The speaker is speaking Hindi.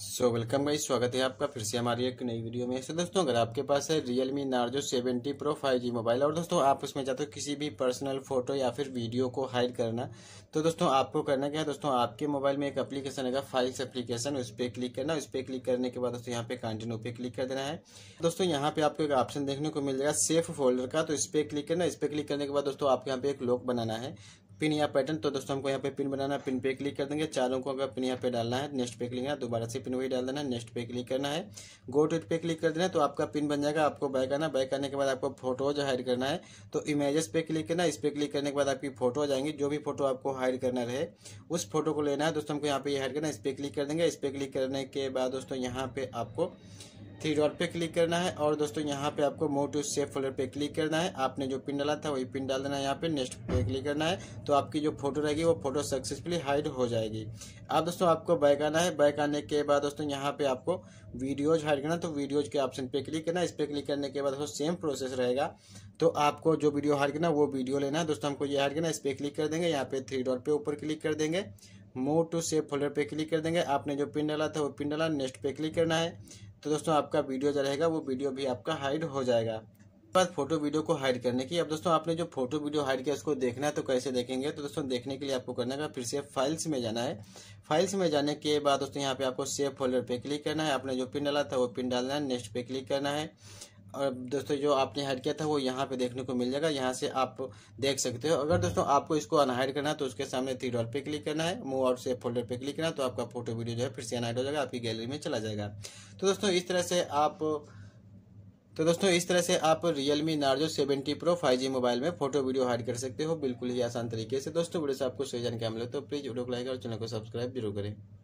सो वेलकम भाई स्वागत है आपका फिर से हमारी एक नई वीडियो में सो दोस्तों अगर आपके पास है Realme Narzo seventy pro five G mobile और दोस्तों आप उसमें चाहते हो किसी भी पर्सनल फोटो या फिर वीडियो को हाइड करना तो दोस्तों आपको करना क्या है दोस्तों आपके मोबाइल में एक एप्लीकेशन है फाइल्स एप्लीकेशन उस पर क्लिक करना उस पर क्लिक करने के बाद दोस्तों यहाँ पे कंटिन्यू पे क्लिक कर देना है दोस्तों यहाँ पे आपको एक ऑप्शन देखने को मिल जाएगा सेफ फोल्डर का तो इस पर क्लिक करना इस पर क्लिक करने के बाद दोस्तों आपके यहाँ पे एक लॉक बनाना है पिन या पैटर्न तो दोस्तों हमको यहाँ पे पिन बनाना है पिन पे क्लिक कर देंगे चारों को अगर पिन यहाँ पे डालना है नेक्स्ट पे क्लिक करना है दोबारा से पिन वही डाल देना है नेक्स्ट पे क्लिक करना है गो टू पे क्लिक कर देना है तो आपका पिन बन जाएगा आपको बैक करना बैक करने के बाद आपको फोटोज हाइड करना है तो इमेजेस पे क्लिक करना है इस पर क्लिक करने के बाद आपकी फोटो आ जाएंगी जो भी फोटो आपको हाइड करना रहे उस फोटो को लेना है दोस्तों हमको यहाँ पे हाइड करना है इस पर क्लिक कर देंगे इस पर क्लिक करने के बाद दोस्तों यहाँ पे आपको थ्री डॉट पे क्लिक करना है और दोस्तों यहाँ पे आपको मोव टू सेफ फोल्डर पे क्लिक करना है आपने जो पिन डाला था वही पिन डाल देना है यहाँ पे नेक्स्ट पे क्लिक करना है तो आपकी जो फोटो रहेगी वो फोटो सक्सेसफुली हाइड हो जाएगी अब दोस्तों आपको बैक आना है बैक आने के बाद दोस्तों यहाँ पे आपको वीडियोज हाइड करना तो वीडियोज के ऑप्शन पे क्लिक करना है इस पर क्लिक करने के बाद दोस्तों सेम प्रोसेस रहेगा तो आपको जो वीडियो हाइड करना वो वीडियो लेना है दोस्तों हमको ये हाइड करना इस पर क्लिक कर देंगे यहाँ पे थ्री डॉट पे ऊपर क्लिक कर देंगे मोव टू सेफ फोल्डर पे क्लिक कर देंगे आपने जो पिन डाला था वो पिन डाला नेक्स्ट पे क्लिक करना है तो दोस्तों आपका वीडियो जो रहेगा वो वीडियो भी आपका हाइड हो जाएगा बाद फोटो वीडियो को हाइड करने की अब दोस्तों आपने जो फोटो वीडियो हाइड किया उसको देखना है तो कैसे देखेंगे तो दोस्तों देखने के लिए आपको करना है फिर से फाइल्स में जाना है फाइल्स में जाने के बाद दोस्तों यहाँ पे आपको सेव फोल्डर पे क्लिक करना है आपने जो पिन डाला था वो पिन डालना है नेक्स्ट पे क्लिक करना है और दोस्तों जो आपने हाइड किया था वो यहाँ पे देखने को मिल जाएगा यहाँ से आप देख सकते हो अगर दोस्तों आपको इसको अनहाइड करना है तो उसके सामने थ्री डॉट पे क्लिक करना है मूव आउट से फोल्डर पे क्लिक करना है तो आपका फोटो वीडियो जो है फिर से अनहाइड हो जाएगा आपकी गैलरी में चला जाएगा तो दोस्तों इस तरह से आप तो दोस्तों इस तरह से आप Realme Narzo seventy pro G mobile में फोटो वीडियो हाइड कर सकते हो बिल्कुल ही आसान तरीके से दोस्तों वीडियो से आपको सही जानकारी मिले तो प्लीज़ वीडियो को लाइक और चैनल को सब्सक्राइब जरूर करें